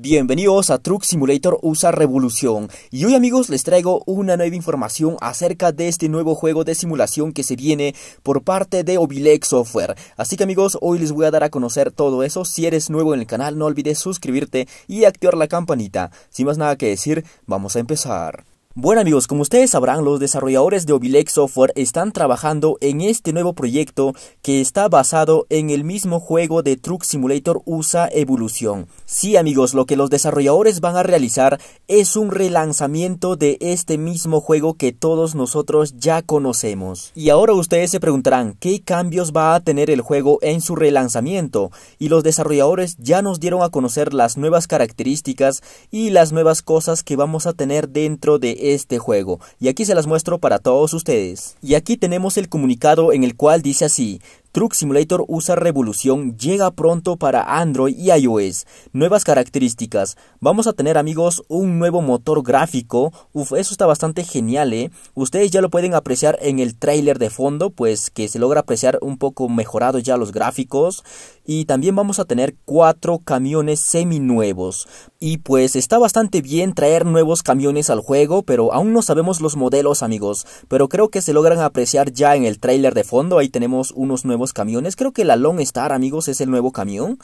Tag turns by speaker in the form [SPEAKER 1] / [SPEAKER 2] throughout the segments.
[SPEAKER 1] Bienvenidos a Truck Simulator USA Revolución y hoy amigos les traigo una nueva información acerca de este nuevo juego de simulación que se viene por parte de Obilex Software. Así que amigos hoy les voy a dar a conocer todo eso, si eres nuevo en el canal no olvides suscribirte y activar la campanita. Sin más nada que decir, vamos a empezar. Bueno amigos, como ustedes sabrán, los desarrolladores de Obilex Software están trabajando en este nuevo proyecto que está basado en el mismo juego de Truck Simulator USA Evolución. Sí amigos, lo que los desarrolladores van a realizar es un relanzamiento de este mismo juego que todos nosotros ya conocemos. Y ahora ustedes se preguntarán, ¿qué cambios va a tener el juego en su relanzamiento? Y los desarrolladores ya nos dieron a conocer las nuevas características y las nuevas cosas que vamos a tener dentro de este juego, y aquí se las muestro para todos ustedes. Y aquí tenemos el comunicado en el cual dice así, Truck Simulator USA Revolución llega pronto para Android y iOS. Nuevas características. Vamos a tener amigos un nuevo motor gráfico. eso está bastante genial, ¿eh? Ustedes ya lo pueden apreciar en el trailer de fondo, pues que se logra apreciar un poco mejorado ya los gráficos y también vamos a tener cuatro camiones seminuevos. Y pues está bastante bien traer nuevos camiones al juego, pero aún no sabemos los modelos amigos, pero creo que se logran apreciar ya en el tráiler de fondo, ahí tenemos unos nuevos camiones, creo que la Long Star amigos es el nuevo camión.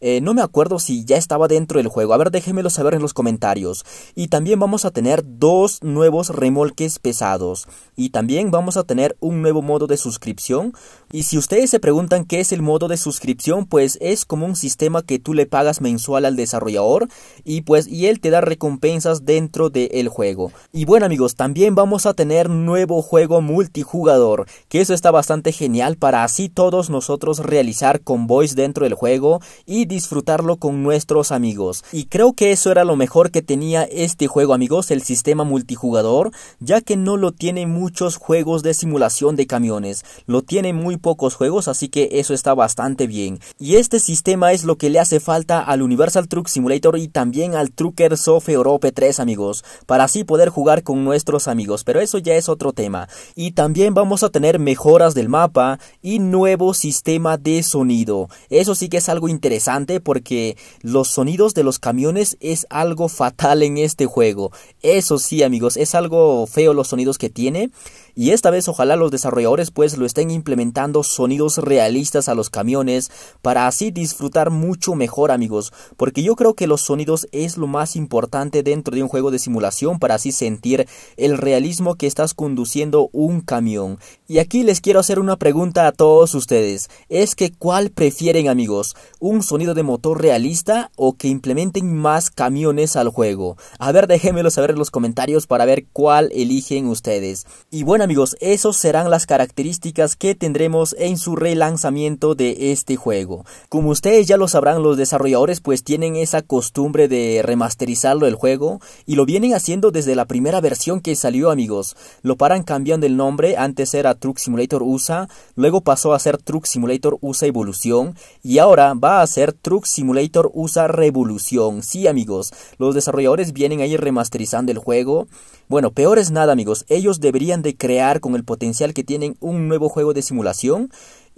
[SPEAKER 1] Eh, no me acuerdo si ya estaba dentro del juego. A ver, déjenmelo saber en los comentarios. Y también vamos a tener dos nuevos remolques pesados. Y también vamos a tener un nuevo modo de suscripción. Y si ustedes se preguntan qué es el modo de suscripción, pues es como un sistema que tú le pagas mensual al desarrollador. Y pues, y él te da recompensas dentro del juego. Y bueno amigos, también vamos a tener nuevo juego multijugador. Que eso está bastante genial para así todos nosotros realizar convoys dentro del juego. Y disfrutarlo con nuestros amigos. Y creo que eso era lo mejor que tenía este juego amigos, el sistema multijugador, ya que no lo tiene muchos juegos de simulación de camiones, lo tiene muy pocos juegos, así que eso está bastante bien. Y este sistema es lo que le hace falta al Universal Truck Simulator y también al Trucker Soft Europe 3 amigos, para así poder jugar con nuestros amigos, pero eso ya es otro tema. Y también vamos a tener mejoras del mapa y nuevo sistema de sonido, eso sí que es algo interesante porque los sonidos de los camiones es algo fatal en este juego. Eso sí, amigos, es algo feo los sonidos que tiene y esta vez ojalá los desarrolladores pues lo estén implementando sonidos realistas a los camiones para así disfrutar mucho mejor amigos, porque yo creo que los sonidos es lo más importante dentro de un juego de simulación para así sentir el realismo que estás conduciendo un camión. Y aquí les quiero hacer una pregunta a todos ustedes, es que ¿cuál prefieren amigos? ¿Un sonido de motor realista o que implementen más camiones al juego? A ver, déjenmelo saber en los comentarios para ver cuál eligen ustedes. Y bueno, amigos, esas serán las características que tendremos en su relanzamiento de este juego. Como ustedes ya lo sabrán, los desarrolladores pues tienen esa costumbre de remasterizarlo el juego y lo vienen haciendo desde la primera versión que salió, amigos. Lo paran cambiando el nombre, antes era Truck Simulator USA, luego pasó a ser Truck Simulator USA Evolución y ahora va a ser Truck Simulator USA Revolución. Sí, amigos, los desarrolladores vienen ahí remasterizando el juego. Bueno, peor es nada, amigos, ellos deberían de crear con el potencial que tienen un nuevo juego de simulación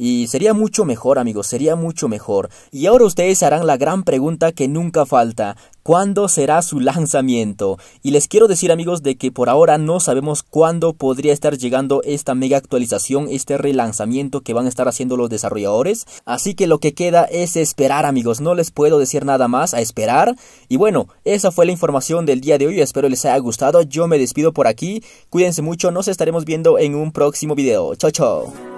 [SPEAKER 1] y sería mucho mejor, amigos, sería mucho mejor. Y ahora ustedes harán la gran pregunta que nunca falta. ¿Cuándo será su lanzamiento? Y les quiero decir amigos de que por ahora no sabemos cuándo podría estar llegando esta mega actualización, este relanzamiento que van a estar haciendo los desarrolladores. Así que lo que queda es esperar amigos, no les puedo decir nada más a esperar. Y bueno, esa fue la información del día de hoy, espero les haya gustado, yo me despido por aquí, cuídense mucho, nos estaremos viendo en un próximo video. Chao, chao.